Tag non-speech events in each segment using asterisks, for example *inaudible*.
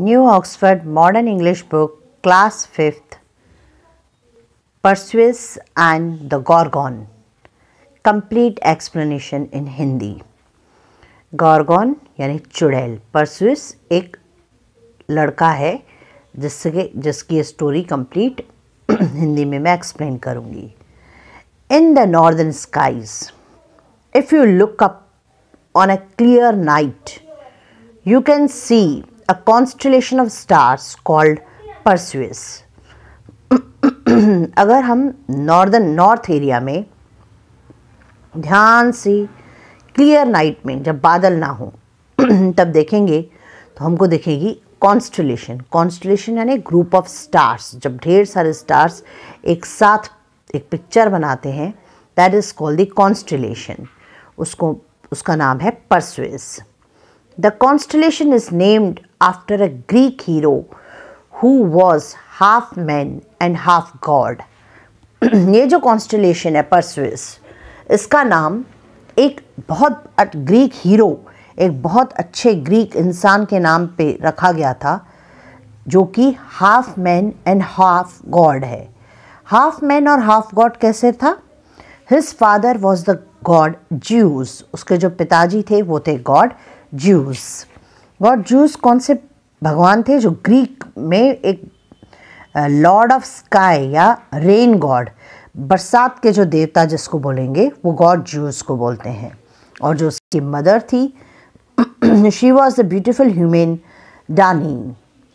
New Oxford modern English book class fifth Perseus and the Gorgon. Complete explanation in Hindi Gorgon यानी चुड़ैल परसुस एक लड़का है जिसके जिसकी स्टोरी कंप्लीट *clears throat* हिंदी में मैं एक्सप्लेन करूँगी in the northern skies if you look up on a clear night you can see a constellation of stars called Perseus. *clears throat* अगर हम नॉर्दर्न नॉर्थ एरिया में ध्यान से क्लियर नाइट में जब बादल ना हो *clears throat* तब देखेंगे तो हमको दिखेगी कॉन्स्टलेशन कॉन्स्टलेशन यानी ग्रुप ऑफ स्टार्स जब ढेर सारे स्टार्स एक साथ एक पिक्चर बनाते हैं that is called the constellation उसको उसका नाम है Perseus the constellation is named after a Greek hero who was half man and half god. *clears throat* ये जो कॉन्स्टलेशन है परसविस इसका नाम एक बहुत ग्रीक हीरो एक बहुत अच्छे ग्रीक इंसान के नाम पे रखा गया था जो कि half man and half god है हाफ मैन और हाफ गॉड कैसे था his father was the god Zeus उसके जो पिताजी थे वो थे गॉड ज्यूज गॉड जूस कौन से भगवान थे जो ग्रीक में एक लॉर्ड ऑफ स्काई या रेन गॉड बरसात के जो देवता जिसको बोलेंगे वो गॉड जूस को बोलते हैं और जो उसकी मदर थी she was the beautiful human Danae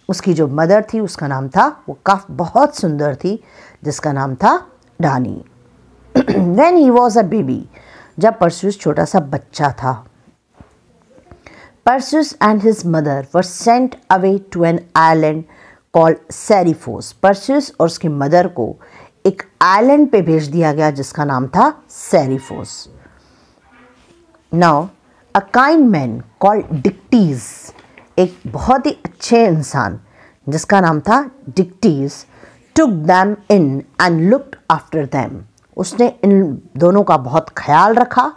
उसकी जो मदर थी उसका नाम था वो काफ बहुत सुंदर थी जिसका नाम था Danae when he was a baby जब परसूस छोटा सा बच्चा था Perseus and his mother were sent away to an island called Seriphos. Perseus और उसकी mother को एक island पे भेज दिया गया जिसका नाम था Seriphos. Now, a kind man called Dictys, एक बहुत ही अच्छे इंसान जिसका नाम था Dictys, took them in and looked after them. उसने इन दोनों का बहुत ख्याल रखा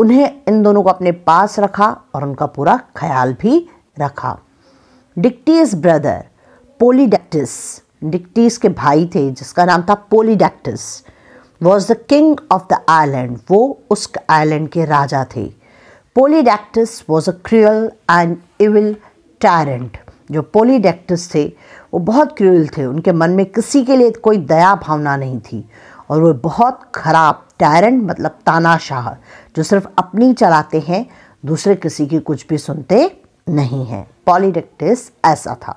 उन्हें इन दोनों को अपने पास रखा और उनका पूरा ख्याल भी रखा डिक्टीज ब्रदर पोलीडेक्टिस डिक्टीज के भाई थे जिसका नाम था Polydectes was the king of the island वो उस आइलैंड के राजा थे Polydectes was a cruel and evil tyrant जो पोलीडेक्टिस थे वो बहुत क्रियल थे उनके मन में किसी के लिए कोई दया भावना नहीं थी और वो बहुत ख़राब टैरेंट मतलब तानाशाह जो सिर्फ अपनी चलाते हैं दूसरे किसी की कुछ भी सुनते नहीं हैं पॉलीडेक्टिस ऐसा था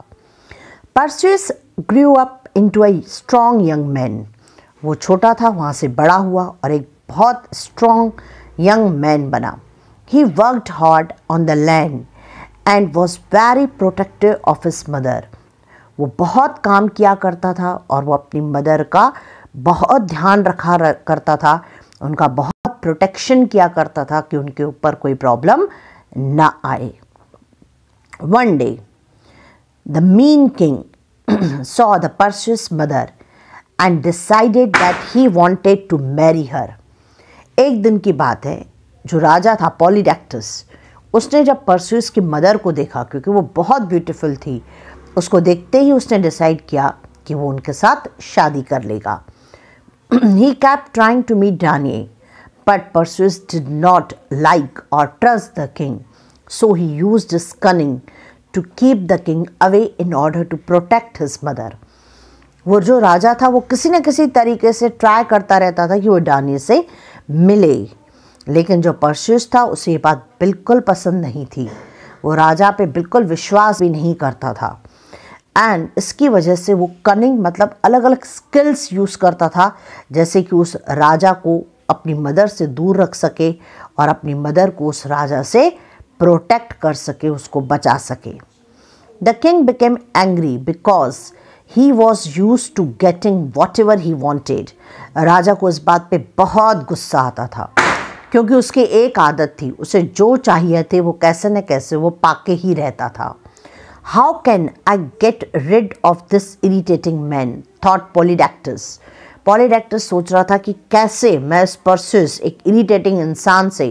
Perseus grew up to a strong young man वो छोटा था वहाँ से बड़ा हुआ और एक बहुत स्ट्रॉन्ग यंग मैन बना he worked hard on the land and was very protective of his mother वो बहुत काम किया करता था और वो अपनी मदर का बहुत ध्यान रखा करता था उनका बहुत प्रोटेक्शन किया करता था कि उनके ऊपर कोई प्रॉब्लम ना आए one day the mean king saw the Perseus mother and decided that he wanted to marry her एक दिन की बात है जो राजा था पॉलीडेक्टस उसने जब परस्यूस की मदर को देखा क्योंकि वो बहुत ब्यूटीफुल थी उसको देखते ही उसने डिसाइड किया कि वो उनके साथ शादी कर लेगा he kept trying to meet Daniel, but Perseus did not like or trust the king. So he used his cunning to keep the king away in order to protect his mother. वो जो राजा था वो किसी न किसी तरीके से try करता रहता था कि वो डानियल से मिले लेकिन जो परस्यूस था उसे ये बात बिल्कुल पसंद नहीं थी वो राजा पे बिल्कुल विश्वास भी नहीं करता था एंड इसकी वजह से वो कनिंग मतलब अलग अलग स्किल्स यूज़ करता था जैसे कि उस राजा को अपनी मदर से दूर रख सके और अपनी मदर को उस राजा से प्रोटेक्ट कर सके उसको बचा सके the king became angry because he was used to getting whatever he wanted राजा को इस बात पे बहुत गुस्सा आता था क्योंकि उसकी एक आदत थी उसे जो चाहिए थे वो कैसे न कैसे वो पाके ही रहता था how can I get rid of this irritating man thought Polydactys. Polydectes सोच रहा था कि कैसे मैं इस परसिस एक इरिटेटिंग इंसान से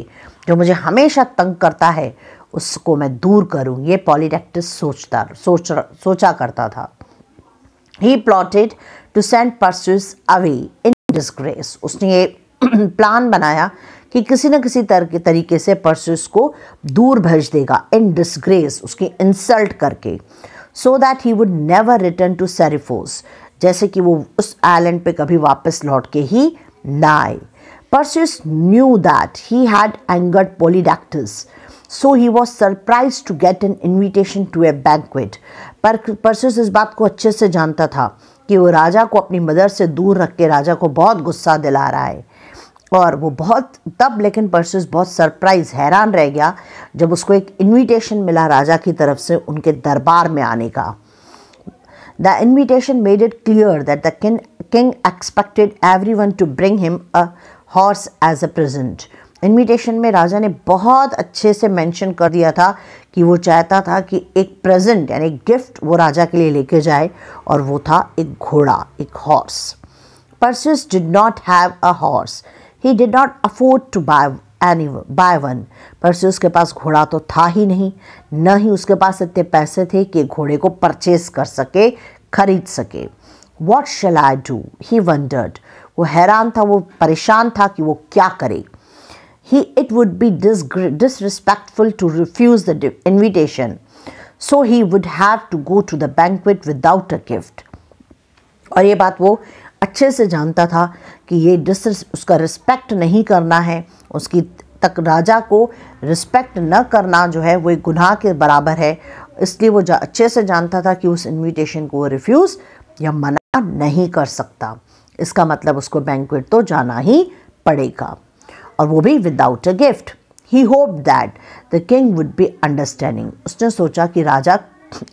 जो मुझे हमेशा तंग करता है उसको मैं दूर करूं ये पॉलीडेक्टस सोचता सोच सोचा करता था he plotted to send Perseus away in disgrace उसने ये प्लान *clears throat* बनाया कि किसी न किसी तरीके से परसुस को दूर भेज देगा इन डिसग्रेस उसकी इंसल्ट करके so that he would never return to Seriphos जैसे कि वो उस आइलैंड पे कभी वापस लौट के ही ना आए Perseus knew that he had angered Polydectes so he was surprise to get an invitation to a banquet पर परसिस इस बात को अच्छे से जानता था कि वो राजा को अपनी मदर से दूर रख के राजा को बहुत गुस्सा दिला रहा है और वो बहुत तब लेकिन परसिस बहुत सरप्राइज़ हैरान रह गया जब उसको एक इनविटेशन मिला राजा की तरफ से उनके दरबार में आने का the invitation made it clear that the king king expected everyone to bring him a horse as a present invitation में राजा ने बहुत अच्छे से मेंशन कर दिया था कि वो चाहता था कि एक प्रेजेंट यानी गिफ्ट वो राजा के लिए लेके जाए और वो था एक घोड़ा एक horse Perseus did not have a horse he did not afford to buy any buy one Perseus के पास घोड़ा तो था ही नहीं न ही उसके पास इतने पैसे थे कि घोड़े को परचेज कर सके खरीद सके what shall I do he wondered वो हैरान था वो परेशान था कि वो क्या करे he it would be disrespectful to refuse the invitation so he would have to go to the banquet without a gift और ये बात वो अच्छे से जानता था कि ये डिस उसका रिस्पेक्ट नहीं करना है उसकी तक राजा को रिस्पेक्ट न करना जो है वो एक गुनाह के बराबर है इसलिए वो अच्छे से जानता था कि उस इनविटेशन को वो रिफ्यूज़ या मना नहीं कर सकता इसका मतलब उसको बैंकवेट तो जाना ही पड़ेगा और वो भी without a gift he hope that the king would be understanding उसने सोचा कि राजा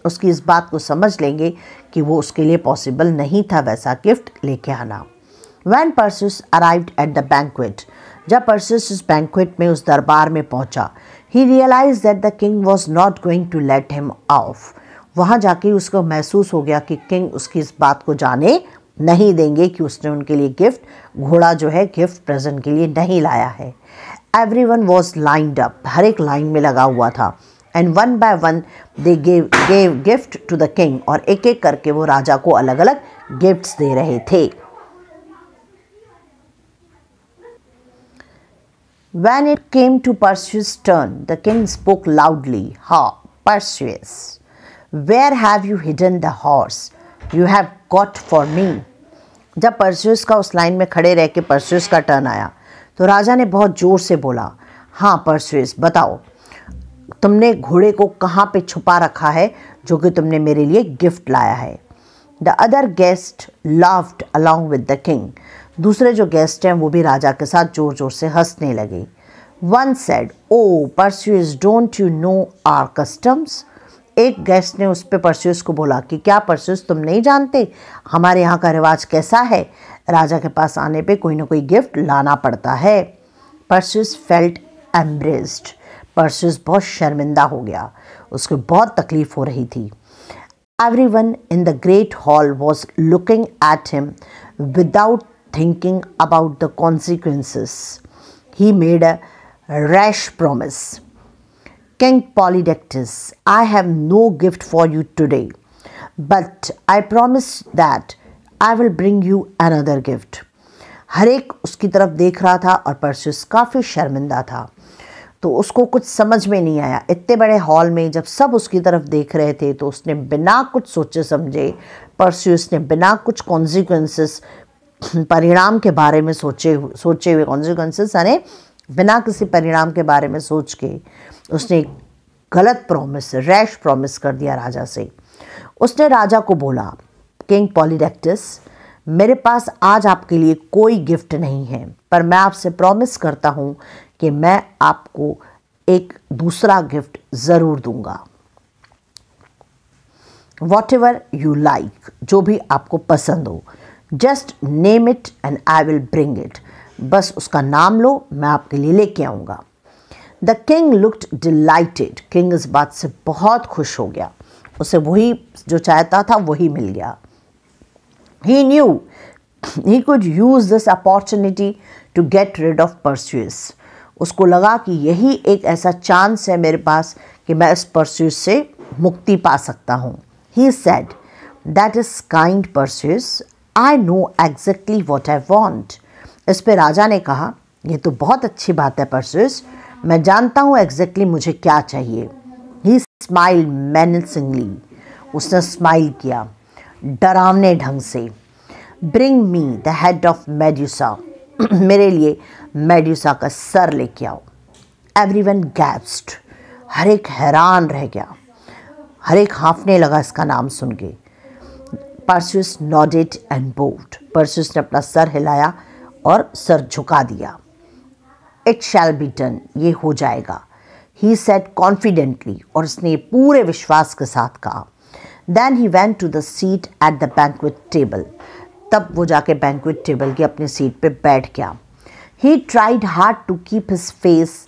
उसकी इस बात को समझ लेंगे कि वो उसके लिए पॉसिबल नहीं था वैसा गिफ्ट लेके आना when Perseus arrived at the banquet जब परसिस उस बैंकुट में उस दरबार में पहुंचा he realize that the king was not going to let him off वहाँ जाके उसको महसूस हो गया कि किंग उसकी इस बात को जाने नहीं देंगे कि उसने उनके लिए गिफ्ट घोड़ा जो है गिफ्ट प्रेजेंट के लिए नहीं लाया है everyone was lined up हर एक लाइन में लगा हुआ था and one by one they gave gave gift to the king और एक एक करके वो राजा को अलग अलग गिफ्ट्स दे रहे थे When it came to Perseus' turn, the king spoke loudly, Ha, Perseus, where have you hidden the horse you have got for me? जब परस्यूस का उस लाइन में खड़े रह के परस्यूस का टर्न आया तो राजा ने बहुत ज़ोर से बोला हाँ परस्यूस बताओ तुमने घोड़े को कहाँ पे छुपा रखा है जो कि तुमने मेरे लिए गिफ्ट लाया है the other guest laughed along with the king दूसरे जो गेस्ट हैं वो भी राजा के साथ ज़ोर ज़ोर से हंसने लगे one said oh Perseus don't you know our customs एक गेस्ट ने उस पर परस्यूज को बोला कि क्या परस्यूज तुम नहीं जानते हमारे यहाँ का रिवाज कैसा है राजा के पास आने पे कोई ना कोई गिफ्ट लाना पड़ता है परस्यूज़ फेल्ट एम्ब्रेस्ड परस्यूज़ बहुत शर्मिंदा हो गया उसको बहुत तकलीफ़ हो रही थी everyone in the great hall was looking at him without thinking about the consequences. He made a rash promise. King Polydectes, I have no gift for you today, but I promise that I will bring you another gift. हर एक उसकी तरफ देख रहा था और परस्यूस काफ़ी शर्मिंदा था तो उसको कुछ समझ में नहीं आया इतने बड़े हॉल में जब सब उसकी तरफ देख रहे थे तो उसने बिना कुछ सोचे समझे परस्यूस ने बिना कुछ कॉन्सिक्वेंसेस परिणाम के बारे में सोचे सोचे हुए कॉन्सिक्वेंसेस अरे बिना किसी परिणाम के बारे में सोच के उसने गलत प्रॉमिस रैश प्रॉमिस कर दिया राजा से उसने राजा को बोला किंग पॉलीडेक्टिस मेरे पास आज आपके लिए कोई गिफ्ट नहीं है पर मैं आपसे प्रॉमिस करता हूँ कि मैं आपको एक दूसरा गिफ्ट ज़रूर दूंगा वॉट एवर यू लाइक जो भी आपको पसंद हो just name it and I will bring it बस उसका नाम लो मैं आपके लिए लेके आऊँगा the king looked delighted king इस बात से बहुत खुश हो गया उसे वही जो चाहता था वही मिल गया he knew he could use this opportunity to get rid of Perseus उसको लगा कि यही एक ऐसा चांस है मेरे पास कि मैं इस परस्यूस से मुक्ति पा सकता हूँ he said that is kind Perseus I know exactly what I want इस पर राजा ने कहा यह तो बहुत अच्छी बात है परसुस मैं जानता हूँ एग्जैक्टली मुझे क्या चाहिए ही स्माइल मैनसिंगली उसने स्माइल किया डरावने ढंग से bring me the head of Medusa मेरे लिए मेड्यूसा का सर लेके आओ एवरी वन गैप्स्ड हर एक हैरान रह गया हर एक हाँफने लगा इसका नाम सुन के Perseus nodded and bold Perseus ने अपना सर हिलाया और सर झुका दिया इट शैल बी डन ये हो जाएगा ही सेट कॉन्फिडेंटली और उसने पूरे विश्वास के साथ कहा then he went to the seat at the banquet table तब वो जाके बैंकवेट टेबल की अपनी सीट पे बैठ गया he tried hard to keep his face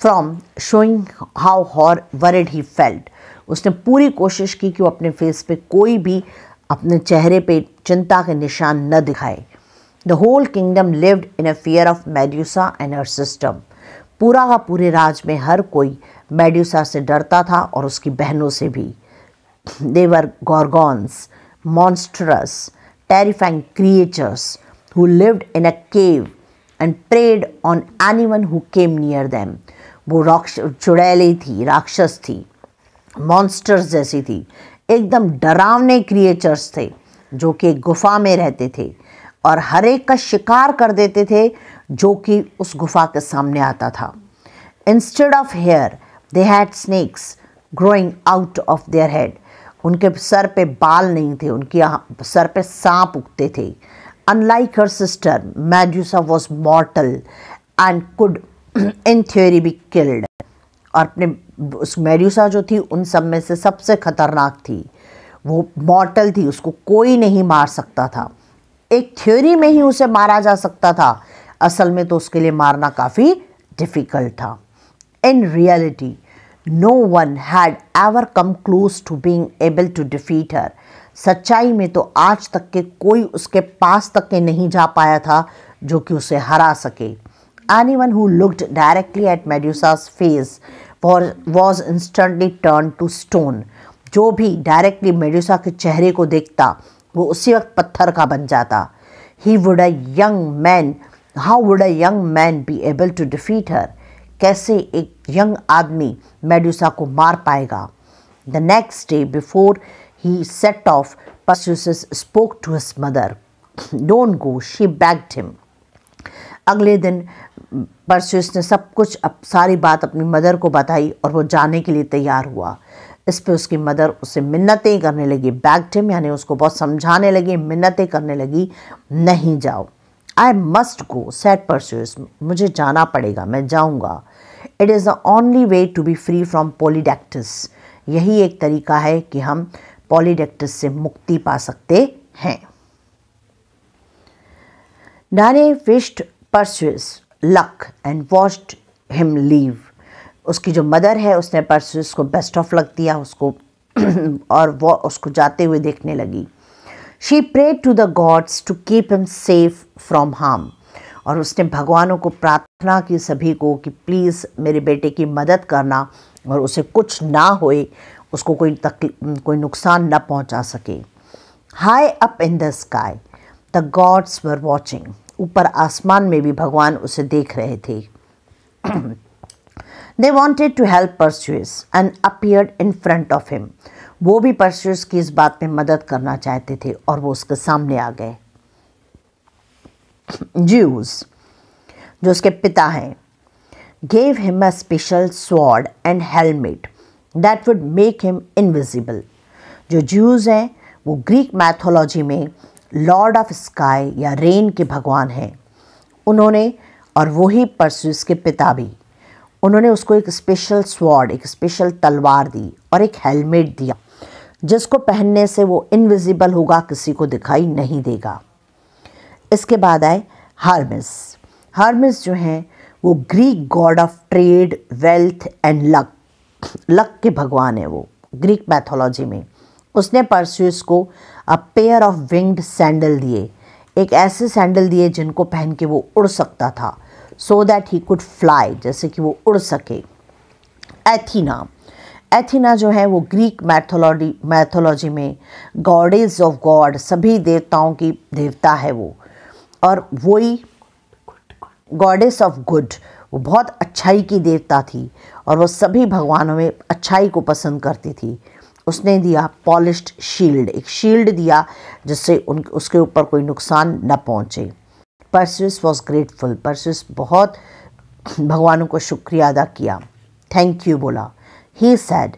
from showing how हॉर वरेड ही फेल्ट उसने पूरी कोशिश की कि वो अपने फेस पे कोई भी अपने चेहरे पे चिंता के निशान न दिखाए the whole kingdom lived in a fear of Medusa and her sisters पूरा का पूरे राज में हर कोई मेड्यूसा से डरता था और उसकी बहनों से भी they were Gorgons terrifying creatures who lived in a cave and preyed on anyone who came near them वो राक्ष चुड़ैली थी राक्षस थी मॉन्स्टर्स जैसी थी एकदम डरावने क्रिएचर्स थे जो कि गुफा में रहते थे और हर एक का शिकार कर देते थे जो कि उस गुफा के सामने आता था instead of hair they had snakes growing out of their head उनके सर पे बाल नहीं थे उनके सर पे सांप उगते थे unlike her sister Medusa was mortal and could in theory be killed और अपने उस मेड्यूसा जो थी उन सब में से सबसे ख़तरनाक थी वो मॉर्टल थी उसको कोई नहीं मार सकता था एक थ्योरी में ही उसे मारा जा सकता था असल में तो उसके लिए मारना काफ़ी डिफ़िकल्ट था in reality no one had ever come close to being able to defeat her सच्चाई में तो आज तक के कोई उसके पास तक के नहीं जा पाया था जो कि उसे हरा सके anyone who looked directly at Medusa's face was instantly turn to stone जो भी डायरेक्टली मेडुसा के चेहरे को देखता वो उसी वक्त पत्थर का बन जाता he would a young man how would a young man be able to defeat her कैसे एक यंग आदमी मेडुसा को मार पाएगा the next day before he set off Perseus spoke to his mother don't go she begged him अगले दिन परस्यूस ने सब कुछ अप, सारी बात अपनी मदर को बताई और वो जाने के लिए तैयार हुआ इस पे उसकी मदर उसे मिन्नतें करने लगी बैग हिम यानी उसको बहुत समझाने लगी मिन्नतें करने लगी नहीं जाओ आई मस्ट गो सेट परस्यूस मुझे जाना पड़ेगा मैं जाऊँगा it is the only way to be free from Polydectes यही एक तरीका है कि हम पॉलीडेक्टिस से मुक्ति पा सकते हैं Danae wished Perseus luck and watched him leave उसकी जो मदर है उसने परसों उसको बेस्ट ऑफ लक दिया उसको *clears throat* और वो उसको जाते हुए देखने लगी she pray to the gods to keep him safe from harm और उसने भगवानों को प्रार्थना की सभी को कि प्लीज़ मेरे बेटे की मदद करना और उसे कुछ ना होए उसको कोई तक कोई नुकसान ना पहुंचा सके high up in the sky the gods were watching ऊपर आसमान में भी भगवान उसे देख रहे थे they wanted to help Perseus and appeared in front of him वो भी परस्यूस की इस बात में मदद करना चाहते थे और वो उसके सामने आ गए ज्यूज *clears throat* जो उसके पिता हैं gave him a special sword and helmet that would make him invisible जो जूस हैं वो ग्रीक मैथोलॉजी में लॉर्ड ऑफ स्काई या रेन के भगवान हैं उन्होंने और वो ही परसुस के पिता भी उन्होंने उसको एक स्पेशल स्वॉर्ड एक स्पेशल तलवार दी और एक हेलमेट दिया जिसको पहनने से वो इनविजिबल होगा किसी को दिखाई नहीं देगा इसके बाद आए हार्मिस हार्मिस जो हैं वो Greek god of trade wealth and luck luck के भगवान है वो ग्रीक मैथोलॉजी में उसने परस्यूस को a pair of winged sandals दिए एक ऐसे सैंडल दिए जिनको पहन के वो उड़ सकता था so that he could fly जैसे कि वो उड़ सके एथीना एथीना जो है वो ग्रीक मैथोलॉजी मैथोलॉजी में गॉडेज ऑफ गॉड सभी देवताओं की देवता है वो और वही गॉडेस ऑफ गुड वो बहुत अच्छाई की देवता थी और वो सभी भगवानों में अच्छाई को पसंद करती थी उसने दिया पॉलिश्ड शील्ड एक शील्ड दिया जिससे उन उसके ऊपर कोई नुकसान न पहुँचे परसिस वॉज ग्रेटफुल परसिस बहुत भगवानों को शुक्रिया अदा किया थैंक यू बोला he said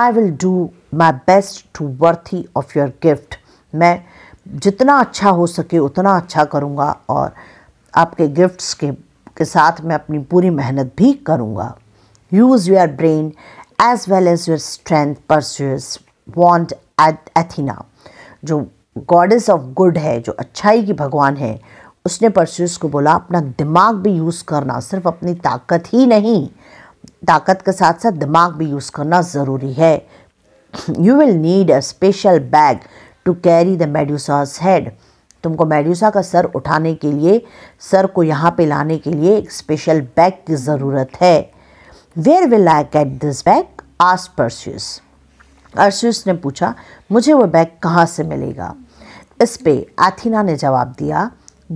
I will do my best to worthy of your gift मैं जितना अच्छा हो सके उतना अच्छा करूँगा और आपके गिफ्ट्स के के साथ मैं अपनी पूरी मेहनत भी करूँगा use your brain as well as your strength Perseus warned at Athena जो गॉडेस ऑफ गुड है जो अच्छाई की भगवान है उसने परस्यूस को बोला अपना दिमाग भी यूज़ करना सिर्फ अपनी ताकत ही नहीं ताकत के साथ साथ दिमाग भी यूज़ करना ज़रूरी है you will need a special bag to carry the Medusa's head तुमको मेड्यूसा का सर उठाने के लिए सर को यहाँ पे लाने के लिए एक स्पेशल बैग की ज़रूरत है where will I get this bag आस परस्यूस अर्स्यूस ने पूछा मुझे वह बैग कहाँ से मिलेगा इस पे एथीना ने जवाब दिया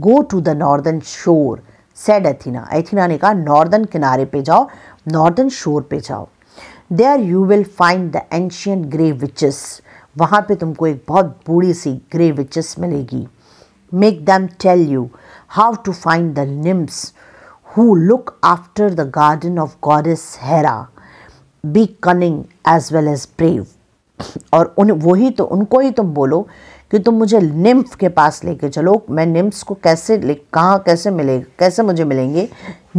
go to the northern shore said Athena Athena ने कहा नॉर्दर्न किनारे पे जाओ नॉर्दर्न शोर पे जाओ there you will find the ancient grey witches वहाँ पे तुमको एक बहुत बूढ़ी सी ग्रे विचेस मिलेगी make them tell you how to find the nymphs who look after the garden of goddess Hera be cunning as well as brave *coughs* और उन वही तो उनको ही तुम बोलो कि तुम मुझे निम्फ के पास लेके चलो मैं निम्फ्स को कैसे ले कहाँ कैसे मिलेगा कैसे मुझे मिलेंगे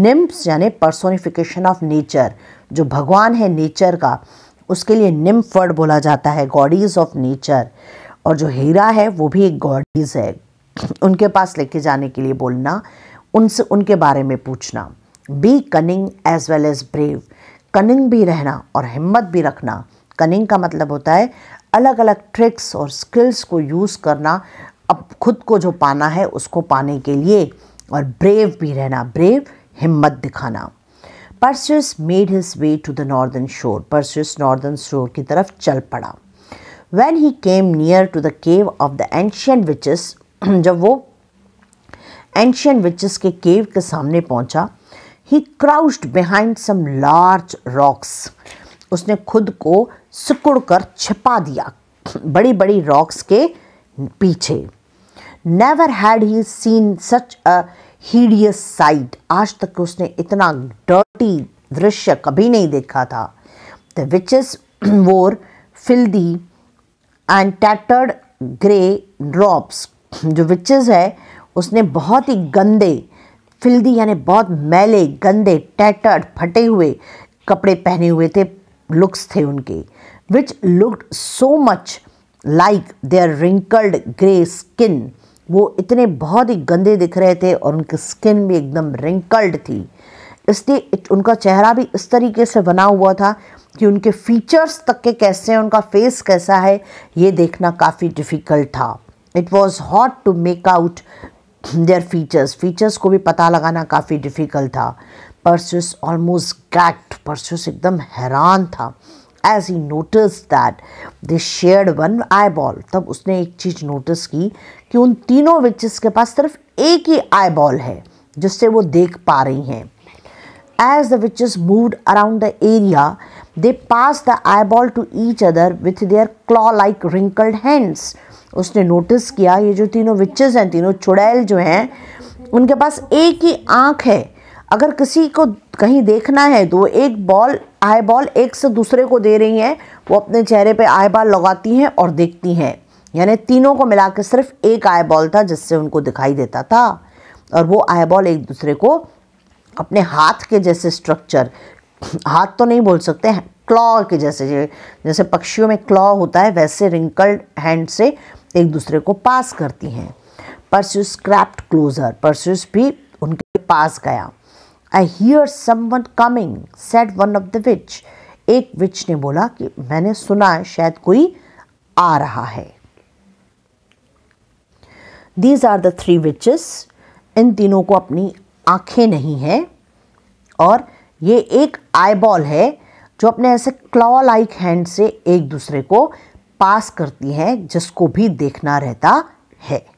निम्फ्स यानी पर्सोनिफिकेशन ऑफ नेचर जो भगवान है नेचर का उसके लिए निम्फ वर्ड बोला जाता है गॉडीज ऑफ नेचर और जो हीरा है वो भी एक गॉडीज है *coughs* उनके पास लेके जाने के लिए बोलना उनसे उनके बारे में पूछना be cunning as well as brave cunning भी रहना और हिम्मत भी रखना कनिंग का मतलब होता है अलग अलग ट्रिक्स और स्किल्स को यूज़ करना अब खुद को जो पाना है उसको पाने के लिए और ब्रेव भी रहना ब्रेव हिम्मत दिखाना Perseus made his way to the northern shore Perseus northern shore की तरफ चल पड़ा when he came near to the cave of the ancient witches जब वो एंशियन विचेस के केव के सामने पहुंचा he crouched behind some large rocks उसने खुद को सिकुड़ कर छिपा दिया बड़ी बड़ी रॉक्स के पीछे never had he seen such a hideous sight आज तक उसने इतना डर्टी दृश्य कभी नहीं देखा था the witches wore filthy and tattered grey drops जो विचेस है उसने बहुत ही गंदे फिल्दी यानी बहुत मैले गंदे टैटर्ड फटे हुए कपड़े पहने हुए थे लुक्स थे उनके which looked so much like their wrinkled grey skin वो इतने बहुत ही गंदे दिख रहे थे और उनकी स्किन भी एकदम रिंकल्ड थी इसलिए उनका चेहरा भी इस तरीके से बना हुआ था कि उनके फीचर्स तक के कैसे हैं उनका फेस कैसा है ये देखना काफ़ी डिफ़िकल्ट था it was hard to make out their features features को भी पता लगाना काफ़ी डिफ़िकल्ट था परस्यूस ऑलमोस्ट गैक्ट परस्यूस एकदम हैरान था as he noticed that they shared one eyeball तब उसने एक चीज़ नोटिस की कि उन तीनों विचेस के पास सिर्फ एक ही आई बॉल है जिससे वो देख पा रही हैं as the the move around the area they pass the eyeball to each other with their claw like wrinkled hands उसने नोटिस किया ये जो तीनों विचेस हैं तीनों चुड़ैल जो हैं उनके पास एक ही आँख है अगर किसी को कहीं देखना है तो एक बॉल आई बॉल एक से दूसरे को दे रही हैं वो अपने चेहरे पे आई बॉल लगाती हैं और देखती हैं यानी तीनों को मिला के सिर्फ एक आई बॉल था जिससे उनको दिखाई देता था और वो आई बॉल एक दूसरे को अपने हाथ के जैसे स्ट्रक्चर हाथ तो नहीं बोल सकते हैं क्लॉ के जैसे जैसे पक्षियों में क्लॉ होता है वैसे रिंकल्ड हैंड से एक दूसरे को पास करती हैं परस्यूस क्रैप्ट क्लोजर परस्यूस भी उनके पास गया I hear someone coming said one of the witch एक विच ने बोला कि मैंने सुना है शायद कोई आ रहा है these are the three witches इन तीनों को अपनी आंखें नहीं हैं और ये एक आई बॉल है जो अपने ऐसे क्लॉ लाइक हैंड से एक दूसरे को पास करती हैं जिसको भी देखना रहता है